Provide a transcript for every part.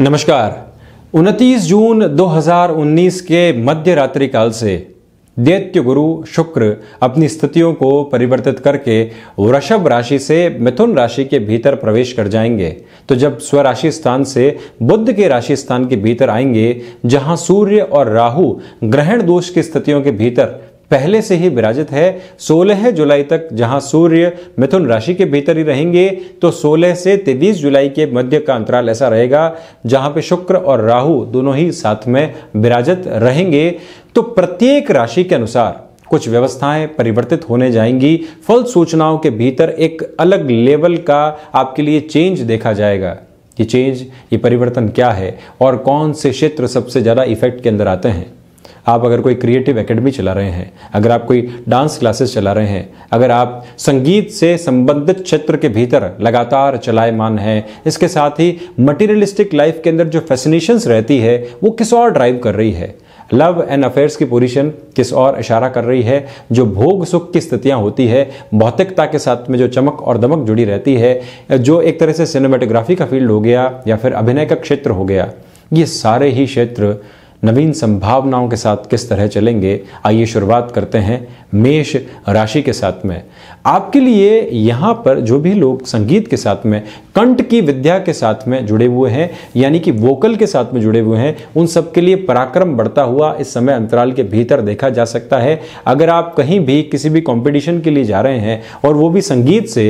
नमस्कार 29 जून 2019 के मध्य रात्रि काल से दैत्य गुरु शुक्र अपनी स्थितियों को परिवर्तित करके वृषभ राशि से मिथुन राशि के भीतर प्रवेश कर जाएंगे तो जब स्वराशि स्थान से बुद्ध के राशि स्थान के भीतर आएंगे जहां सूर्य और राहु ग्रहण दोष की स्थितियों के भीतर पहले से ही विराजित है 16 जुलाई तक जहां सूर्य मिथुन राशि के भीतर ही रहेंगे तो 16 से 23 जुलाई के मध्य का अंतराल ऐसा रहेगा जहां पे शुक्र और राहु दोनों ही साथ में विराजित रहेंगे तो प्रत्येक राशि के अनुसार कुछ व्यवस्थाएं परिवर्तित होने जाएंगी फल सूचनाओं के भीतर एक अलग लेवल का आपके लिए चेंज देखा जाएगा ये चेंज ये परिवर्तन क्या है और कौन से क्षेत्र सबसे ज़्यादा इफेक्ट के अंदर आते हैं आप अगर कोई क्रिएटिव एकेडमी चला रहे हैं अगर आप कोई डांस क्लासेस चला रहे हैं अगर आप संगीत से संबंधित क्षेत्र के भीतर लगातार चलायमान हैं इसके साथ ही मटीरियलिस्टिक लाइफ के अंदर जो फैसिनेशंस रहती है वो किस और ड्राइव कर रही है लव एंड अफेयर्स की पोजीशन किस और इशारा कर रही है जो भोग सुख की स्थितियां होती है भौतिकता के साथ में जो चमक और दमक जुड़ी रहती है जो एक तरह से सिनेमेटोग्राफी का फील्ड हो गया या फिर अभिनय का क्षेत्र हो गया ये सारे ही क्षेत्र नवीन संभावनाओं के साथ किस तरह चलेंगे आइए शुरुआत करते हैं मेष राशि के साथ में आपके लिए यहां पर जो भी लोग संगीत के साथ में कंठ की विद्या के साथ में जुड़े हुए हैं यानी कि वोकल के साथ में जुड़े हुए हैं उन सब के लिए पराक्रम बढ़ता हुआ इस समय अंतराल के भीतर देखा जा सकता है अगर आप कहीं भी किसी भी कंपटीशन के लिए जा रहे हैं और वो भी संगीत से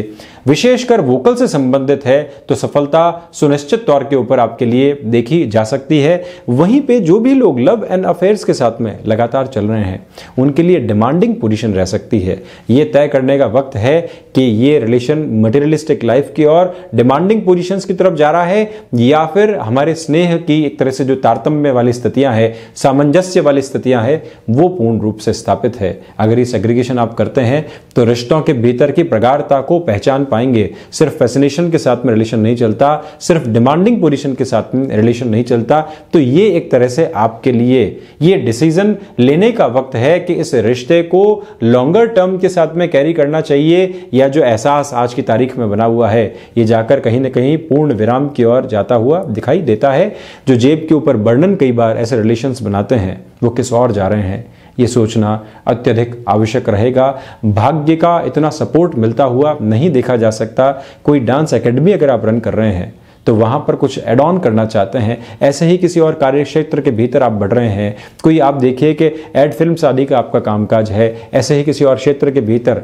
विशेषकर वोकल से संबंधित है तो सफलता सुनिश्चित तौर के ऊपर आपके लिए देखी जा सकती है वहीं पे जो भी लोग लव एंड अफेयर्स के साथ में लगातार चल रहे हैं उनके लिए डिमांडिंग पूरी कंडीशन रह सकती है ये तय करने का वक्त है कि ये रिलेशन मटेरियलिस्टिक लाइफ की और डिमांडिंग पोजीशंस की तरफ जा रहा है या फिर हमारे स्नेह की एक तरह से जो तारतम्य वाली स्थितियां हैं सामंजस्य वाली स्थितियां हैं वो पूर्ण रूप से स्थापित है अगर इस एग्रीगेशन आप करते हैं तो रिश्तों के भीतर की प्रगाढ़ता को पहचान पाएंगे सिर्फ फैसिनेशन के साथ में रिलेशन नहीं चलता सिर्फ डिमांडिंग पोजिशन के साथ में रिलेशन नहीं चलता तो ये एक तरह से आपके लिए ये डिसीजन लेने का वक्त है कि इस रिश्ते को लॉन्गर टर्म के साथ में कैरी करना चाहिए या जो एहसास आज की तारीख में बना हुआ है ये जाकर कहीं ना कहीं पूर्ण विराम की ओर जाता हुआ दिखाई देता है जो जेब के ऊपर वर्णन कई बार ऐसे रिलेशंस बनाते हैं वो किस और जा रहे हैं ये सोचना अत्यधिक आवश्यक रहेगा भाग्य का इतना सपोर्ट मिलता हुआ नहीं देखा जा सकता कोई डांस एकेडमी अगर आप रन कर रहे हैं तो वहाँ पर कुछ एड ऑन करना चाहते हैं ऐसे ही किसी और कार्य क्षेत्र के भीतर आप बढ़ रहे हैं कोई आप देखिए कि एड फिल्म शादी का आपका कामकाज है ऐसे ही किसी और क्षेत्र के भीतर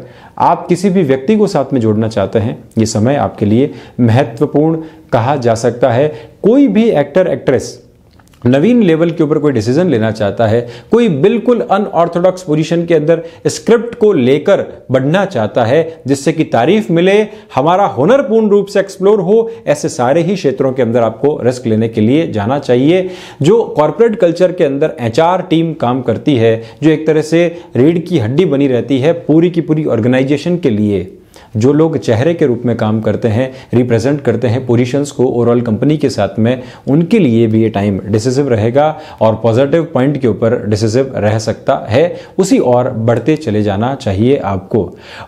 आप किसी भी व्यक्ति को साथ में जोड़ना चाहते हैं ये समय आपके लिए महत्वपूर्ण कहा जा सकता है कोई भी एक्टर एक्ट्रेस नवीन लेवल के ऊपर कोई डिसीजन लेना चाहता है कोई बिल्कुल अनऑर्थोडॉक्स पोजीशन के अंदर स्क्रिप्ट को लेकर बढ़ना चाहता है जिससे कि तारीफ मिले हमारा हुनर पूर्ण रूप से एक्सप्लोर हो ऐसे सारे ही क्षेत्रों के अंदर आपको रिस्क लेने के लिए जाना चाहिए जो कॉरपोरेट कल्चर के अंदर एच टीम काम करती है जो एक तरह से रीढ़ की हड्डी बनी रहती है पूरी की पूरी ऑर्गेनाइजेशन के लिए जो लोग चेहरे के रूप में काम करते हैं रिप्रेजेंट करते हैं पोजीशंस को ओवरऑल कंपनी के साथ में उनके लिए भी ये टाइम डिसिसिव रहेगा और पॉजिटिव पॉइंट के ऊपर डिसिसिव रह सकता है उसी और बढ़ते चले जाना चाहिए आपको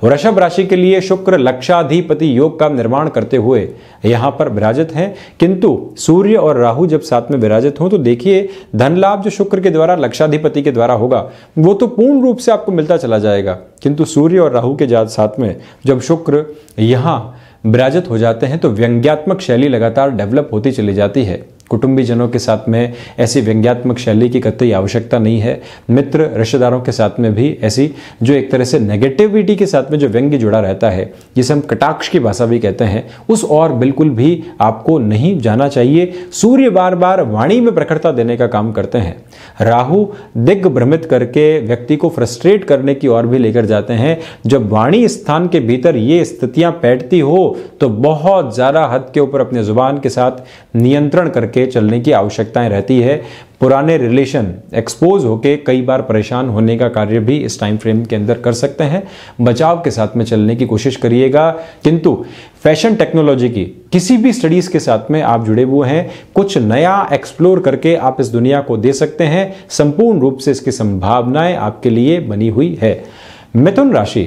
वृषभ राशि के लिए शुक्र लक्षाधिपति योग का निर्माण करते हुए यहां पर विराजित हैं किंतु सूर्य और राहु जब साथ में विराजित हों तो देखिए धन लाभ जो शुक्र के द्वारा लक्षाधिपति के द्वारा होगा वो तो पूर्ण रूप से आपको मिलता चला जाएगा किंतु सूर्य और राहु के साथ में जब शुक्र शुक्र यहाँ विराजित हो जाते हैं तो व्यंग्यात्मक शैली लगातार डेवलप होती चली जाती है कुटुंबीजनों के साथ में ऐसी व्यंग्यात्मक शैली की कतई आवश्यकता नहीं है मित्र रिश्तेदारों के साथ में भी ऐसी जो एक तरह से नेगेटिविटी के साथ में जो व्यंग्य जुड़ा रहता है जिसे हम कटाक्ष की भाषा भी कहते हैं उस और बिल्कुल भी आपको नहीं जाना चाहिए सूर्य बार बार वाणी में प्रखरता देने का काम करते हैं राहु भ्रमित करके व्यक्ति को फ्रस्ट्रेट करने की ओर भी लेकर जाते हैं जब वाणी स्थान के भीतर ये स्थितियां बैठती हो तो बहुत ज़्यादा हद के ऊपर अपने जुबान के साथ नियंत्रण करके लिए चलने की आवश्यकताएं रहती है पुराने रिलेशन एक्सपोज होके कई बार परेशान होने का कार्य भी इस टाइम फ्रेम के अंदर कर सकते हैं बचाव के साथ में चलने की कोशिश करिएगा किंतु फैशन टेक्नोलॉजी की किसी भी स्टडीज के साथ में आप जुड़े हुए हैं कुछ नया एक्सप्लोर करके आप इस दुनिया को दे सकते हैं संपूर्ण रूप से इसकी संभावनाएं आपके लिए बनी हुई है मिथुन राशि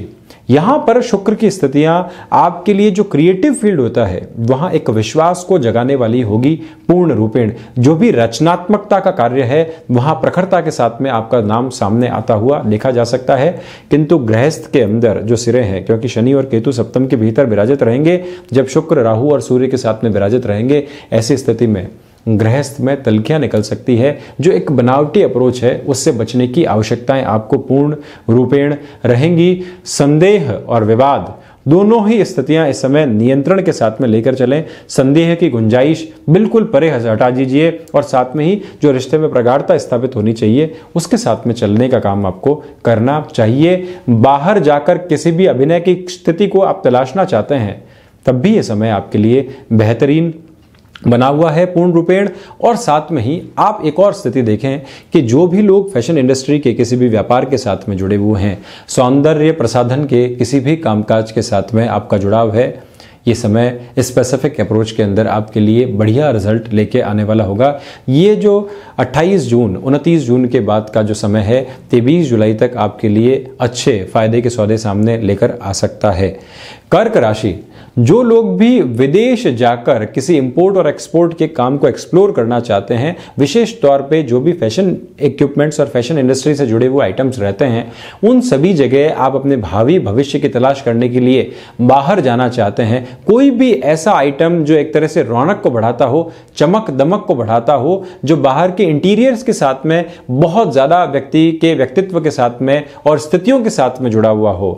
यहां पर शुक्र की स्थितियां आपके लिए जो क्रिएटिव फील्ड होता है वहां एक विश्वास को जगाने वाली होगी पूर्ण रूपेण जो भी रचनात्मकता का कार्य है वहां प्रखरता के साथ में आपका नाम सामने आता हुआ देखा जा सकता है किंतु गृहस्थ के अंदर जो सिरे हैं क्योंकि शनि और केतु सप्तम के भीतर विराजित रहेंगे जब शुक्र राहु और सूर्य के साथ में विराजित रहेंगे ऐसी स्थिति में गृहस्थ में तलखियां निकल सकती है जो एक बनावटी अप्रोच है उससे बचने की आवश्यकताएं आपको पूर्ण रूपेण रहेंगी संदेह और विवाद दोनों ही स्थितियां इस समय नियंत्रण के साथ में लेकर चलें संदेह की गुंजाइश बिल्कुल परे हटा दीजिए और साथ में ही जो रिश्ते में प्रगाढ़ता स्थापित होनी चाहिए उसके साथ में चलने का काम आपको करना चाहिए बाहर जाकर किसी भी अभिनय की स्थिति को आप तलाशना चाहते हैं तब भी ये समय आपके लिए बेहतरीन बना हुआ है पूर्ण रूपेण और साथ में ही आप एक और स्थिति देखें कि जो भी लोग फैशन इंडस्ट्री के किसी भी व्यापार के साथ में जुड़े हुए हैं सौंदर्य प्रसाधन के किसी भी कामकाज के साथ में आपका जुड़ाव है ये समय स्पेसिफिक अप्रोच के अंदर आपके लिए बढ़िया रिजल्ट लेके आने वाला होगा ये जो 28 जून 29 जून के बाद का जो समय है तेईस जुलाई तक आपके लिए अच्छे फायदे के सौदे सामने लेकर आ सकता है कर्क राशि जो लोग भी विदेश जाकर किसी इंपोर्ट और एक्सपोर्ट के काम को एक्सप्लोर करना चाहते हैं विशेष तौर पे जो भी फैशन इक्विपमेंट्स और फैशन इंडस्ट्री से जुड़े हुए आइटम्स रहते हैं उन सभी जगह आप अपने भावी भविष्य की तलाश करने के लिए बाहर जाना चाहते हैं कोई भी ऐसा आइटम जो एक तरह से रौनक को बढ़ाता हो चमक दमक को बढ़ाता हो जो बाहर के इंटीरियर्स के साथ में बहुत ज़्यादा व्यक्ति के व्यक्तित्व के साथ में और स्थितियों के साथ में जुड़ा हुआ हो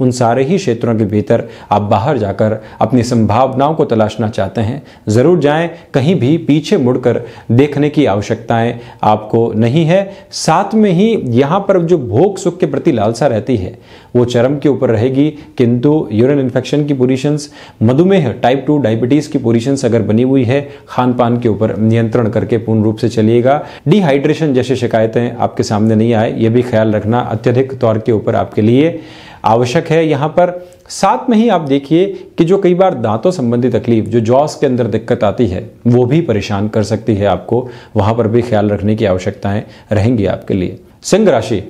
उन सारे ही क्षेत्रों के भीतर आप बाहर जाकर अपनी संभावनाओं को तलाशना चाहते हैं ज़रूर जाएं कहीं भी पीछे मुड़कर देखने की आवश्यकताएं आपको नहीं है साथ में ही यहाँ पर जो भोग सुख के प्रति लालसा रहती है वो चरम के ऊपर रहेगी किंतु यूरिन इन्फेक्शन की पोजिशंस मधुमेह टाइप टू डायबिटीज़ की पोजिशंस अगर बनी हुई है खान पान के ऊपर नियंत्रण करके पूर्ण रूप से चलिएगा डिहाइड्रेशन जैसी शिकायतें आपके सामने नहीं आए ये भी ख्याल रखना अत्यधिक तौर के ऊपर आपके लिए आवश्यक है यहाँ पर साथ में ही आप देखिए कि जो कई बार दांतों संबंधी तकलीफ जो जॉस के अंदर दिक्कत आती है वो भी परेशान कर सकती है आपको वहाँ पर भी ख्याल रखने की आवश्यकताएं रहेंगी आपके लिए सिंह राशि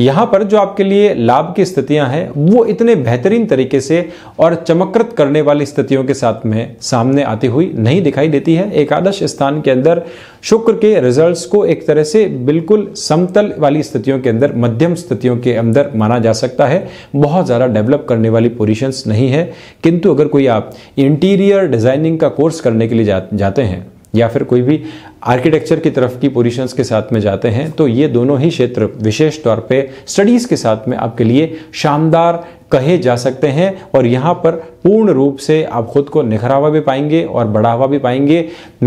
यहाँ पर जो आपके लिए लाभ की स्थितियां हैं वो इतने बेहतरीन तरीके से और चमकृत करने वाली स्थितियों के साथ में सामने आती हुई नहीं दिखाई देती है एकादश स्थान के अंदर शुक्र के रिजल्ट्स को एक तरह से बिल्कुल समतल वाली स्थितियों के अंदर मध्यम स्थितियों के अंदर माना जा सकता है बहुत ज़्यादा डेवलप करने वाली पोजिशंस नहीं है किंतु अगर कोई आप इंटीरियर डिज़ाइनिंग का कोर्स करने के लिए जाते हैं या फिर कोई भी आर्किटेक्चर की तरफ की पोजिशंस के साथ में जाते हैं तो ये दोनों ही क्षेत्र विशेष तौर पे स्टडीज़ के साथ में आपके लिए शानदार कहे जा सकते हैं और यहाँ पर पूर्ण रूप से आप खुद को निखरावा भी पाएंगे और बढ़ावा भी पाएंगे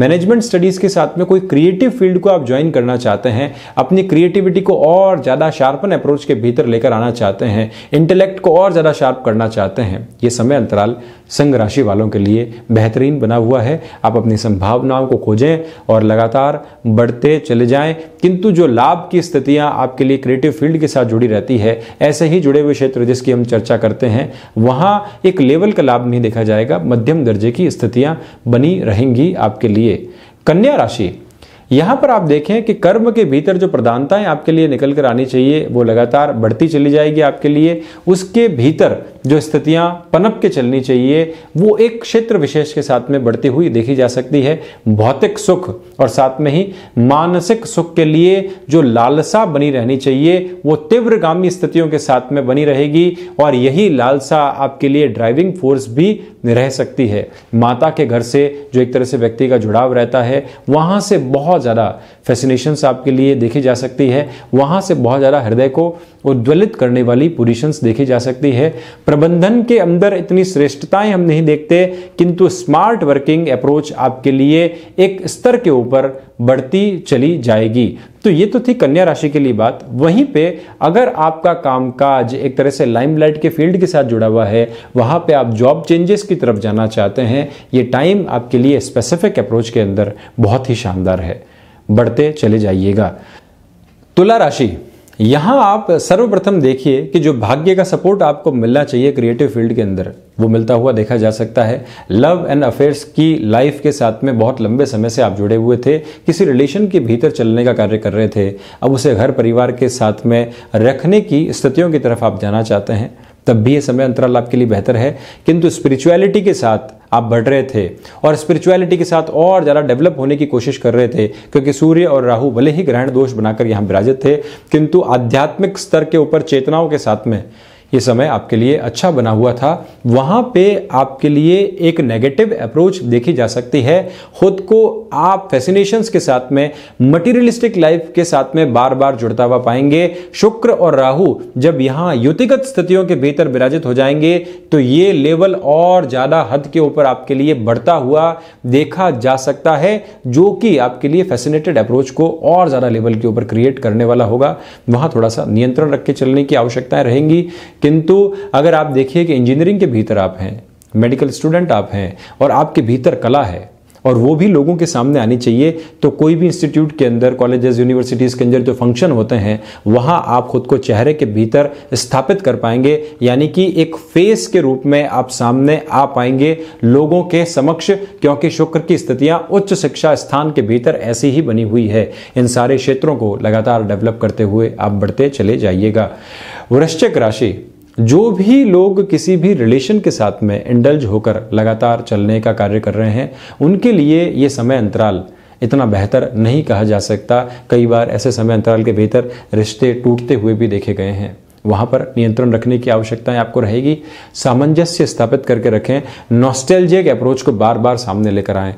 मैनेजमेंट स्टडीज़ के साथ में कोई क्रिएटिव फील्ड को आप ज्वाइन करना चाहते हैं अपनी क्रिएटिविटी को और ज़्यादा शार्पन अप्रोच के भीतर लेकर आना चाहते हैं इंटेलेक्ट को और ज़्यादा शार्प करना चाहते हैं ये समय अंतराल संघ राशि वालों के लिए बेहतरीन बना हुआ है आप अपनी संभावनाओं को खोजें और लगा लगातार बढ़ते चले जाएं किंतु जो लाभ की स्थितियां आपके लिए क्रिएटिव फील्ड के साथ जुड़ी रहती है ऐसे ही जुड़े हुए क्षेत्र जिसकी हम चर्चा करते हैं वहां एक लेवल का लाभ नहीं देखा जाएगा मध्यम दर्जे की स्थितियां बनी रहेंगी आपके लिए कन्या राशि यहाँ पर आप देखें कि कर्म के भीतर जो प्रधानताएं आपके लिए निकल कर आनी चाहिए वो लगातार बढ़ती चली जाएगी आपके लिए उसके भीतर जो स्थितियां पनप के चलनी चाहिए वो एक क्षेत्र विशेष के साथ में बढ़ती हुई देखी जा सकती है भौतिक सुख और साथ में ही मानसिक सुख के लिए जो लालसा बनी रहनी चाहिए वो तीव्रगामी स्थितियों के साथ में बनी रहेगी और यही लालसा आपके लिए ड्राइविंग फोर्स भी रह सकती है माता के घर से जो एक तरह से व्यक्ति का जुड़ाव रहता है वहाँ से बहुत ज़्यादा फैसिनेशंस आपके लिए देखी जा सकती है वहाँ से बहुत ज़्यादा हृदय को उद्वलित करने वाली पोजिशंस देखी जा सकती है प्रबंधन के अंदर इतनी श्रेष्ठताएं हम नहीं देखते किंतु स्मार्ट वर्किंग अप्रोच आपके लिए एक स्तर के ऊपर बढ़ती चली जाएगी तो ये तो थी कन्या राशि के लिए बात वहीं पे अगर आपका कामकाज एक तरह से लाइमलाइट के फील्ड के साथ जुड़ा हुआ है वहां पे आप जॉब चेंजेस की तरफ जाना चाहते हैं ये टाइम आपके लिए स्पेसिफिक अप्रोच के अंदर बहुत ही शानदार है बढ़ते चले जाइएगा तुला राशि यहां आप सर्वप्रथम देखिए कि जो भाग्य का सपोर्ट आपको मिलना चाहिए क्रिएटिव फील्ड के अंदर वो मिलता हुआ देखा जा सकता है लव एंड अफेयर्स की लाइफ के साथ में बहुत लंबे समय से आप जुड़े हुए थे किसी रिलेशन के भीतर चलने का कार्य कर रहे थे अब उसे घर परिवार के साथ में रखने की स्थितियों की तरफ आप जाना चाहते हैं तब भी ये समय अंतराल आपके लिए बेहतर है किंतु स्पिरिचुअलिटी के साथ आप बढ़ रहे थे और स्पिरिचुअलिटी के साथ और ज़्यादा डेवलप होने की कोशिश कर रहे थे क्योंकि सूर्य और राहु भले ही ग्रहण दोष बनाकर यहां विराजित थे किंतु आध्यात्मिक स्तर के ऊपर चेतनाओं के साथ में ये समय आपके लिए अच्छा बना हुआ था वहाँ पे आपके लिए एक नेगेटिव अप्रोच देखी जा सकती है खुद को आप फैसिनेशंस के साथ में मटीरियलिस्टिक लाइफ के साथ में बार बार जुड़ता हुआ पाएंगे शुक्र और राहु जब यहाँ युतिगत स्थितियों के भीतर विराजित हो जाएंगे तो ये लेवल और ज़्यादा हद के ऊपर आपके लिए बढ़ता हुआ देखा जा सकता है जो कि आपके लिए फैसिनेटेड अप्रोच को और ज़्यादा लेवल के ऊपर क्रिएट करने वाला होगा वहाँ थोड़ा सा नियंत्रण रख के चलने की आवश्यकताएं रहेंगी किंतु अगर आप देखिए कि इंजीनियरिंग के भीतर आप हैं मेडिकल स्टूडेंट आप हैं और आपके भीतर कला है और वो भी लोगों के सामने आनी चाहिए तो कोई भी इंस्टीट्यूट के अंदर कॉलेजेस यूनिवर्सिटीज़ के अंदर जो फंक्शन होते हैं वहां आप खुद को चेहरे के भीतर स्थापित कर पाएंगे यानी कि एक फेस के रूप में आप सामने आ पाएंगे लोगों के समक्ष क्योंकि शुक्र की स्थितियाँ उच्च शिक्षा स्थान के भीतर ऐसी ही बनी हुई है इन सारे क्षेत्रों को लगातार डेवलप करते हुए आप बढ़ते चले जाइएगा वृश्चिक राशि जो भी लोग किसी भी रिलेशन के साथ में इंडल्ज होकर लगातार चलने का कार्य कर रहे हैं उनके लिए ये समय अंतराल इतना बेहतर नहीं कहा जा सकता कई बार ऐसे समय अंतराल के भीतर रिश्ते टूटते हुए भी देखे गए हैं वहाँ पर नियंत्रण रखने की आवश्यकताएं आपको रहेगी सामंजस्य स्थापित करके रखें नॉस्टेलजिक अप्रोच को बार बार सामने लेकर आए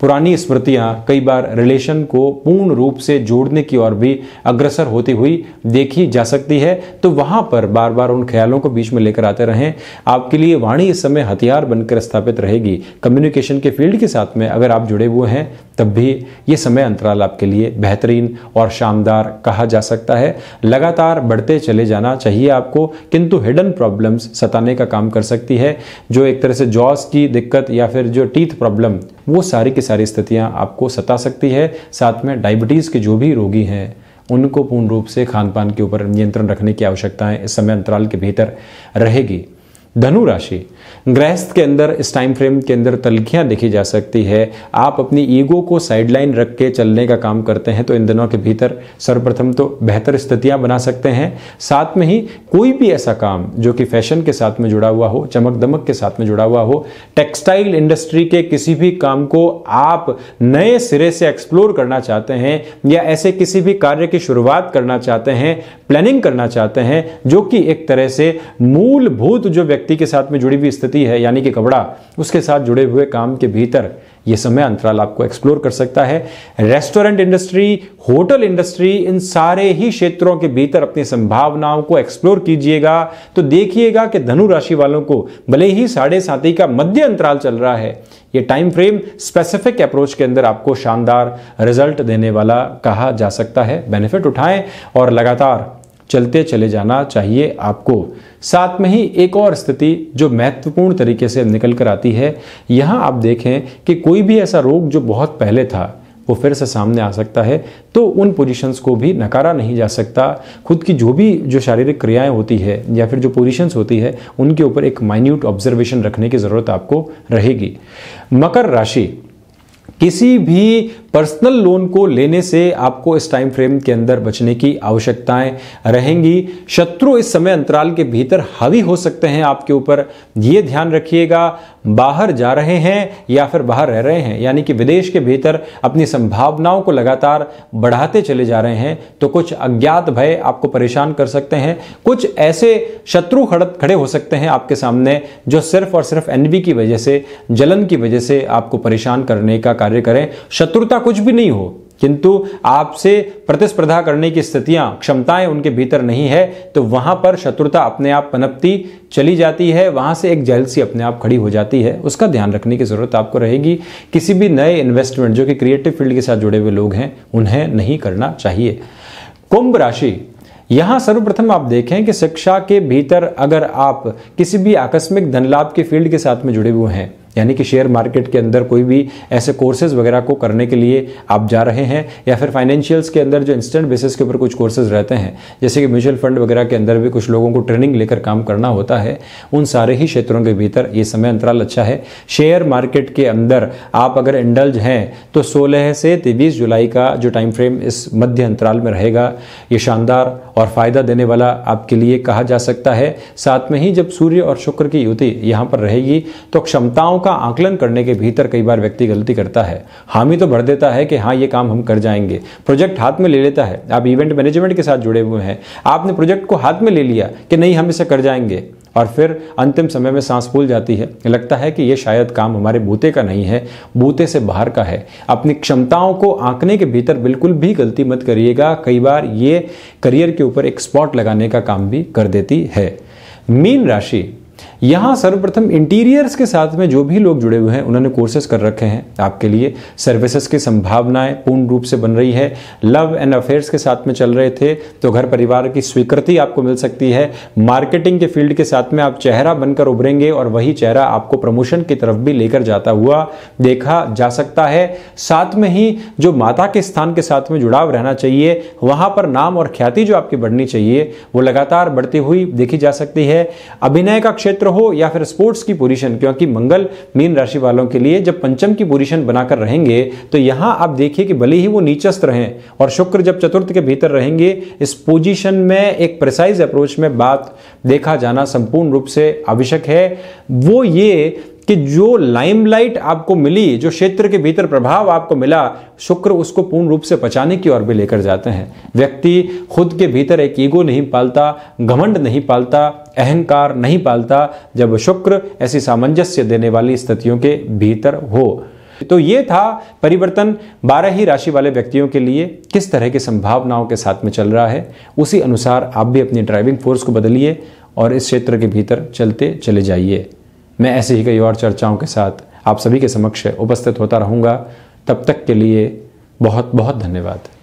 पुरानी स्मृतियां कई बार रिलेशन को पूर्ण रूप से जोड़ने की ओर भी अग्रसर होती हुई देखी जा सकती है तो वहां पर बार बार उन ख्यालों को बीच में लेकर आते रहें आपके लिए वाणी इस समय हथियार बनकर स्थापित रहेगी कम्युनिकेशन के फील्ड के साथ में अगर आप जुड़े हुए हैं तब भी ये समय अंतराल आपके लिए बेहतरीन और शानदार कहा जा सकता है लगातार बढ़ते चले जाना चाहिए आपको किंतु हिडन प्रॉब्लम्स सताने का काम कर सकती है जो एक तरह से जॉस की दिक्कत या फिर जो टीथ प्रॉब्लम वो सारी की सारी स्थितियाँ आपको सता सकती है साथ में डायबिटीज़ के जो भी रोगी हैं उनको पूर्ण रूप से खान पान के ऊपर नियंत्रण रखने की आवश्यकताएं इस समय अंतराल के भीतर रहेगी धनु राशि गृहस्थ के अंदर इस टाइम फ्रेम के अंदर तलखियां देखी जा सकती है आप अपनी ईगो को साइडलाइन रख के चलने का काम करते हैं तो इन दिनों के भीतर सर्वप्रथम तो बेहतर स्थितियां बना सकते हैं साथ में ही कोई भी ऐसा काम जो कि फैशन के साथ में जुड़ा हुआ हो चमक दमक के साथ में जुड़ा हुआ हो टेक्सटाइल इंडस्ट्री के किसी भी काम को आप नए सिरे से एक्सप्लोर करना चाहते हैं या ऐसे किसी भी कार्य की शुरुआत करना चाहते हैं प्लानिंग करना चाहते हैं जो कि एक तरह से मूलभूत जो व्यक्ति के साथ में जुड़ी हुई स्थिति है यानी कि कपड़ा उसके साथ जुड़े हुए काम के भीतर ये समय अंतराल आपको एक्सप्लोर कर सकता है रेस्टोरेंट इंडस्ट्री होटल इंडस्ट्री इन सारे ही क्षेत्रों के भीतर अपनी संभावनाओं को एक्सप्लोर कीजिएगा तो देखिएगा कि धनु राशि वालों को भले ही साढ़े साथी का मध्य अंतराल चल रहा है ये टाइम फ्रेम स्पेसिफिक अप्रोच के अंदर आपको शानदार रिजल्ट देने वाला कहा जा सकता है बेनिफिट उठाएं और लगातार चलते चले जाना चाहिए आपको साथ में ही एक और स्थिति जो महत्वपूर्ण तरीके से निकल कर आती है यहाँ आप देखें कि कोई भी ऐसा रोग जो बहुत पहले था वो फिर से सामने आ सकता है तो उन पोजीशंस को भी नकारा नहीं जा सकता खुद की जो भी जो शारीरिक क्रियाएं होती है या फिर जो पोजीशंस होती है उनके ऊपर एक माइन्यूट ऑब्जर्वेशन रखने की ज़रूरत आपको रहेगी मकर राशि किसी भी पर्सनल लोन को लेने से आपको इस टाइम फ्रेम के अंदर बचने की आवश्यकताएं रहेंगी शत्रु इस समय अंतराल के भीतर हावी हो सकते हैं आपके ऊपर ये ध्यान रखिएगा बाहर जा रहे हैं या फिर बाहर रह रहे हैं यानी कि विदेश के भीतर अपनी संभावनाओं को लगातार बढ़ाते चले जा रहे हैं तो कुछ अज्ञात भय आपको परेशान कर सकते हैं कुछ ऐसे शत्रु खड़े हो सकते हैं आपके सामने जो सिर्फ और सिर्फ एनवी की वजह से जलन की वजह से आपको परेशान करने का कार्य करें शत्रुता कुछ भी नहीं हो किंतु आपसे प्रतिस्पर्धा करने की स्थितियां क्षमताएं उनके भीतर नहीं है तो वहां पर शत्रुता अपने आप पनपती चली जाती है वहां से एक जहल सी अपने आप खड़ी हो जाती है उसका ध्यान रखने की ज़रूरत आपको रहेगी किसी भी नए इन्वेस्टमेंट जो कि क्रिएटिव फील्ड के साथ जुड़े हुए लोग हैं उन्हें नहीं करना चाहिए कुंभ राशि यहां सर्वप्रथम आप देखें कि शिक्षा के भीतर अगर आप किसी भी आकस्मिक धन लाभ के फील्ड के साथ में जुड़े हुए हैं यानी कि शेयर मार्केट के अंदर कोई भी ऐसे कोर्सेज वगैरह को करने के लिए आप जा रहे हैं या फिर फाइनेंशियल्स के अंदर जो इंस्टेंट बेसिस के ऊपर कुछ कोर्सेज रहते हैं जैसे कि म्यूचुअल फंड वगैरह के अंदर भी कुछ लोगों को ट्रेनिंग लेकर काम करना होता है उन सारे ही क्षेत्रों के भीतर ये समय अंतराल अच्छा है शेयर मार्केट के अंदर आप अगर इंडल्ज हैं तो सोलह से तेईस जुलाई का जो टाइम फ्रेम इस मध्य अंतराल में रहेगा ये शानदार और फ़ायदा देने वाला आपके लिए कहा जा सकता है साथ में ही जब सूर्य और शुक्र की युति यहाँ पर रहेगी तो क्षमताओं का आकलन करने के भीतर कई बार व्यक्ति गलती करता है हामी तो भर देता है कि हाँ ये काम हम कर जाएंगे प्रोजेक्ट हाथ में ले लेता है आप इवेंट मैनेजमेंट के साथ जुड़े हुए हैं आपने प्रोजेक्ट को हाथ में ले लिया कि नहीं हम इसे कर जाएंगे और फिर अंतिम समय में सांस फूल जाती है लगता है कि ये शायद काम हमारे बूते का नहीं है बूते से बाहर का है अपनी क्षमताओं को आंकने के भीतर बिल्कुल भी गलती मत करिएगा कई बार ये करियर के ऊपर एक स्पॉट लगाने का काम भी कर देती है मीन राशि यहाँ सर्वप्रथम इंटीरियर्स के साथ में जो भी लोग जुड़े हुए हैं उन्होंने कोर्सेज कर रखे हैं आपके लिए सर्विसेज की संभावनाएं पूर्ण रूप से बन रही है लव एंड अफेयर्स के साथ में चल रहे थे तो घर परिवार की स्वीकृति आपको मिल सकती है मार्केटिंग के फील्ड के साथ में आप चेहरा बनकर उभरेंगे और वही चेहरा आपको प्रमोशन की तरफ भी लेकर जाता हुआ देखा जा सकता है साथ में ही जो माता के स्थान के साथ में जुड़ाव रहना चाहिए वहां पर नाम और ख्याति जो आपकी बढ़नी चाहिए वो लगातार बढ़ती हुई देखी जा सकती है अभिनय का क्षेत्र हो या फिर स्पोर्ट्स की पोजीशन क्योंकि मंगल मीन राशि वालों के लिए जब पंचम की पोजीशन बनाकर रहेंगे तो यहां आप देखिए कि भले ही वो नीचस्त रहें और शुक्र जब चतुर्थ के भीतर रहेंगे इस पोजीशन में एक प्रिसाइज अप्रोच में बात देखा जाना संपूर्ण रूप से आवश्यक है वो ये कि जो लाइमलाइट आपको मिली जो क्षेत्र के भीतर प्रभाव आपको मिला शुक्र उसको पूर्ण रूप से पचाने की ओर भी लेकर जाते हैं व्यक्ति खुद के भीतर एक ईगो नहीं पालता घमंड नहीं पालता अहंकार नहीं पालता जब शुक्र ऐसी सामंजस्य देने वाली स्थितियों के भीतर हो तो ये था परिवर्तन बारह ही राशि वाले व्यक्तियों के लिए किस तरह की संभावनाओं के साथ में चल रहा है उसी अनुसार आप भी अपनी ड्राइविंग फोर्स को बदलिए और इस क्षेत्र के भीतर चलते चले जाइए मैं ऐसे ही कई और चर्चाओं के साथ आप सभी के समक्ष उपस्थित होता रहूँगा तब तक के लिए बहुत बहुत धन्यवाद